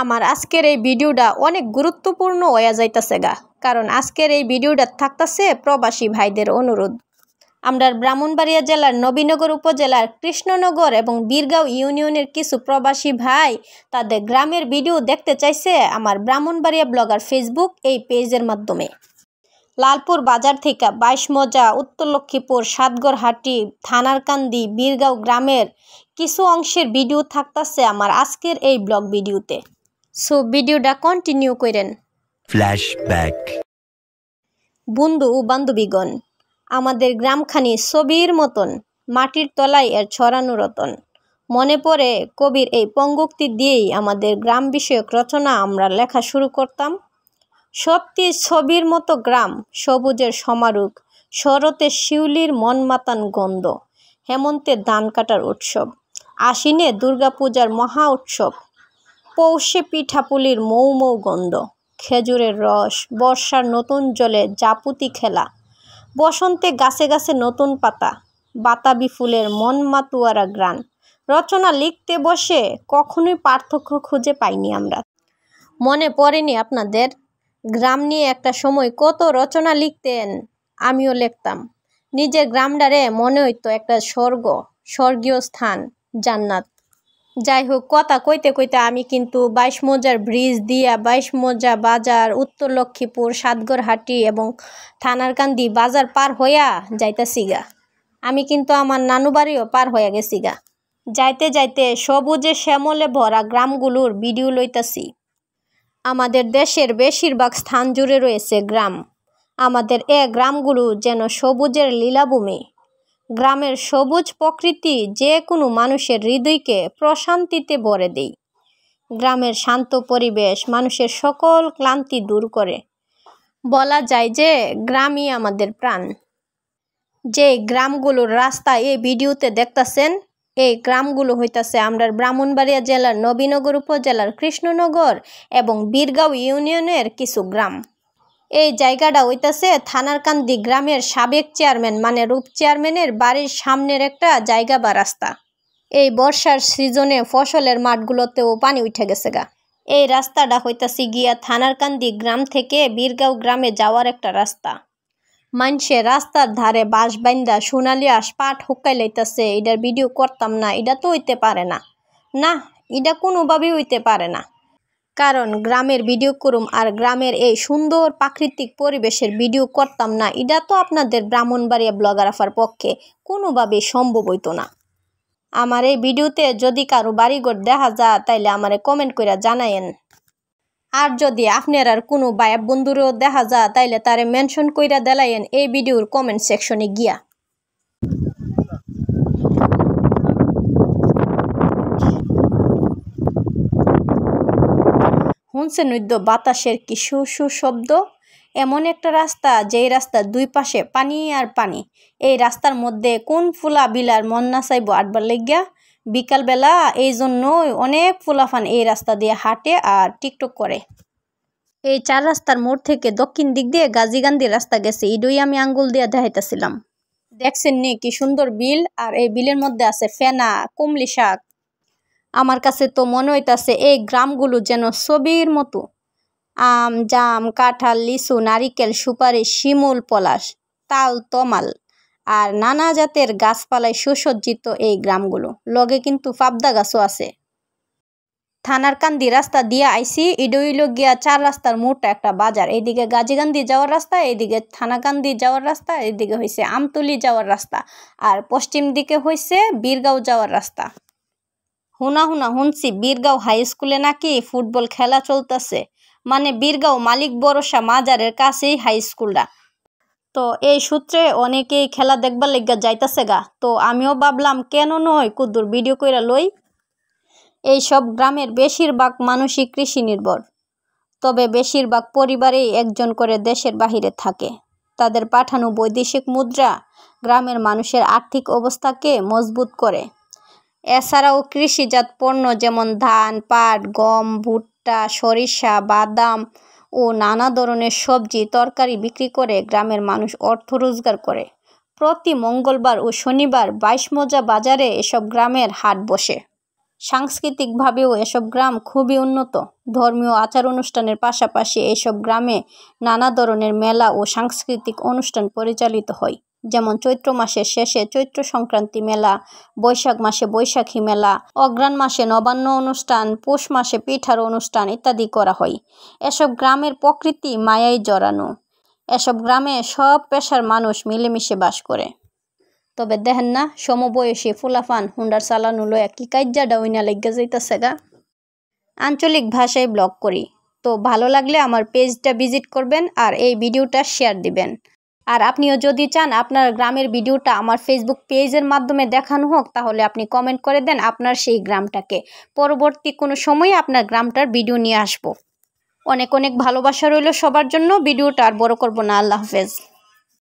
আমার আজকের এই ভিডিওটা অনেক গুরুত্বপূর্ণ হয়ে যাইতাছে গা কারণ আজকের এই ভিডিওটা থাকতেছে প্রবাসী ভাইদের অনুরোধ আমরা ব্রাহ্মণবাড়িয়া জেলার নবীনগর উপজেলার কৃষ্ণনগর এবং বীরগাঁও ইউনিয়নের কিছু প্রবাসী ভাই তাদের গ্রামের ভিডিও দেখতে চাইছে আমার ব্রাহ্মণবাড়িয়া ব্লগার ফেসবুক এই পেজের মাধ্যমে লালপুর বাজার থেকে বাইশ মজা উত্তর লক্ষ্মীপুর সাতগড় হাটি থানারকান্দি বীরগাঁও গ্রামের কিছু অংশের ভিডিও থাকতেছে আমার আজকের এই ব্লগ ভিডিওতে সো ভিডিওটা কন্টিনিউ করেন ফ্ল্যাশব্যাক বন্ধু ও বান্ধবীগণ আমাদের গ্রামখানি ছবির মতন মাটির তলায় এর ছড়ানো রতন মনে পড়ে কবির এই পঙ্গুক্তি দিয়েই আমাদের গ্রাম বিষয়ক রচনা আমরা লেখা শুরু করতাম সত্যি ছবির মতো গ্রাম সবুজের সমারোহ শরতে শিউলির মন মাতান গন্ধ হেমন্তের ধান কাটার উৎসব আশ্বিনে দুর্গাপূজার মহা উৎসব পৌষে পিঠাপুলির মৌ মৌ গন্ধ খেজুরের রস বর্ষার নতুন জলে জাপুতি খেলা বসন্তে গাছে গাছে নতুন পাতা বাতাবি ফুলের মন মাতুয়ারা গ্রান রচনা লিখতে বসে কখনোই পার্থক্য খুঁজে পাইনি আমরা মনে পড়েনি আপনাদের গ্রাম নিয়ে একটা সময় কত রচনা লিখতেন আমিও লিখতাম নিজের গ্রামডারে মনে হইতো একটা স্বর্গ স্বর্গীয় স্থান জান্নাত যাই হোক কথা কইতে কইতে আমি কিন্তু বাইশ মোজার ব্রিজ দিয়া বাইশ মোজা বাজার উত্তর লক্ষ্মীপুর সাতগড়হাটি এবং থানারকান্দি বাজার পার হইয়া যাইতাসিগা আমি কিন্তু আমার নানু বাড়িও পার হইয়া গেছি গা যাইতে যাইতে সবুজে শ্যামলে ভরা গ্রামগুলোর ভিডিও লইতাছি আমাদের দেশের বেশিরভাগ স্থান জুড়ে রয়েছে গ্রাম আমাদের এ গ্রামগুলো যেন সবুজের লীলাভূমি গ্রামের সবুজ প্রকৃতি যে কোনো মানুষের হৃদয়কে প্রশান্তিতে ভরে দেয় গ্রামের শান্ত পরিবেশ মানুষের সকল ক্লান্তি দূর করে বলা যায় যে গ্রামই আমাদের প্রাণ যে গ্রামগুলোর রাস্তা এই ভিডিওতে দেখতেছেন এই গ্রামগুলো হইতাছে আমরা ব্রাহ্মণবাড়িয়া জেলার নবীনগর উপজেলার কৃষ্ণনগর এবং বীরগাঁও ইউনিয়নের কিছু গ্রাম এই জায়গাটা হইতেছে থানারকান্দি গ্রামের সাবেক চেয়ারম্যান মানে রূপ চেয়ারম্যানের বাড়ির সামনের একটা জায়গা বা রাস্তা এই বর্ষার সিজনে ফসলের মাঠগুলোতেও পানি উঠে গেছে গা এই রাস্তাটা হইতাছে গিয়া থানারকান্দি গ্রাম থেকে বীরগাঁও গ্রামে যাওয়ার একটা রাস্তা মানুষে রাস্তার ধারে বাঁশ বাইন্দা সোনালি আস পাট হুকাই লাইতাছে এটার ভিডিও করতাম না এটা তো হইতে পারে না না এটা কোনোভাবেই হইতে পারে না কারণ গ্রামের ভিডিও করুম আর গ্রামের এই সুন্দর প্রাকৃতিক পরিবেশের ভিডিও করতাম না এটা তো আপনাদের ব্রাহ্মণবাড়িয়া ব্লগার পক্ষে কোনোভাবে সম্ভব হইতো না আমার এই ভিডিওতে যদি কারো বাড়িঘর দেখা যায় তাইলে আমারে কমেন্ট করে জানায়েন আর যদি আপনার আর কোনো বায়াব বন্ধুরও দেখা যায় তাইলে তারে মেনশন কইরা দেলায়েন এই ভিডিওর কমেন্ট সেকশনে গিয়া নৈদ্য বাতাসের কি সু সু শব্দ এমন একটা রাস্তা যেই রাস্তার দুই পাশে পানি আর পানি এই রাস্তার মধ্যে কোন ফুলা বিলার মন না চাইব আটবার লেগিয়া বিকালবেলা এই জন্য অনেক ফুলাফান এই রাস্তা দিয়ে হাঁটে আর টিকটক করে এই চার রাস্তার মোড় থেকে দক্ষিণ দিক দিয়ে গাজী গান্ধী রাস্তা গেছে ইডুই আমি আঙ্গুল দিয়ে দেখাইতেছিলাম দেখছেন নি কি সুন্দর বিল আর এই বিলের মধ্যে আছে ফেনা কুমলি শাক আমার কাছে তো মনে হইতাছে এই গ্রামগুলো যেন ছবির মতো আম জাম কাঁঠাল লিচু নারিকেল সুপারি শিমুল পলাশ তাল তমাল আর নানা জাতের গাছপালায় সুসজ্জিত এই গ্রামগুলো লগে কিন্তু ফাবদা গাছও আছে থানার কান্দি রাস্তা দিয়া আইসি ইডইল গিয়া চার রাস্তার মোটা একটা বাজার এইদিকে গাজীগান্দি যাওয়ার রাস্তা এইদিকে থানাকান্দি যাওয়ার রাস্তা এইদিকে হয়েছে আমতলি যাওয়ার রাস্তা আর পশ্চিম দিকে হয়েছে বীরগাঁও যাওয়ার রাস্তা হুনা হুনা হুনছি বীরগাঁও হাই স্কুলে নাকি ফুটবল খেলা চলতেছে মানে বীরগাঁও মালিক বরসা মাজারের কাছেই হাই স্কুলটা তো এই সূত্রে অনেকেই খেলা দেখবার লেগা যাইতেছে গা তো আমিও ভাবলাম কেন নয় কুদ্দুর ভিডিও করে লই এই সব গ্রামের বেশিরভাগ মানুষই কৃষি নির্ভর তবে বেশিরভাগ পরিবারেই একজন করে দেশের বাহিরে থাকে তাদের পাঠানো বৈদেশিক মুদ্রা গ্রামের মানুষের আর্থিক অবস্থাকে মজবুত করে এছাড়াও কৃষিজাত পণ্য যেমন ধান পাট গম ভুট্টা সরিষা বাদাম ও নানা ধরনের সবজি তরকারি বিক্রি করে গ্রামের মানুষ অর্থ রোজগার করে প্রতি মঙ্গলবার ও শনিবার বাইশ মোজা বাজারে এসব গ্রামের হাট বসে সাংস্কৃতিকভাবেও এসব গ্রাম খুবই উন্নত ধর্মীয় আচার অনুষ্ঠানের পাশাপাশি এসব গ্রামে নানা ধরনের মেলা ও সাংস্কৃতিক অনুষ্ঠান পরিচালিত হয় যেমন চৈত্র মাসের শেষে চৈত্র সংক্রান্তি মেলা বৈশাখ মাসে বৈশাখী মেলা অগ্রাণ মাসে নবান্ন অনুষ্ঠান পৌষ মাসে পিঠার অনুষ্ঠান ইত্যাদি করা হয় এসব গ্রামের প্রকৃতি মায়াই জড়ানো এসব গ্রামে সব পেশার মানুষ মিলেমিশে বাস করে তবে দেখেন না সমবয়সী ফুলাফান হুন্ডার চালানো লয়া কি কাজ্যা ডাউনা লেগে যাইতেছে গা আঞ্চলিক ভাষায় ব্লগ করি তো ভালো লাগলে আমার পেজটা ভিজিট করবেন আর এই ভিডিওটা শেয়ার দিবেন আর আপনিও যদি চান আপনার গ্রামের ভিডিওটা আমার ফেসবুক পেজের মাধ্যমে দেখানো হোক তাহলে আপনি কমেন্ট করে দেন আপনার সেই গ্রামটাকে পরবর্তী কোনো সময়ে আপনার গ্রামটার ভিডিও নিয়ে আসব অনেক অনেক ভালোবাসা রইল সবার জন্য ভিডিওটা আর বড় করবো না আল্লাহ হাফেজ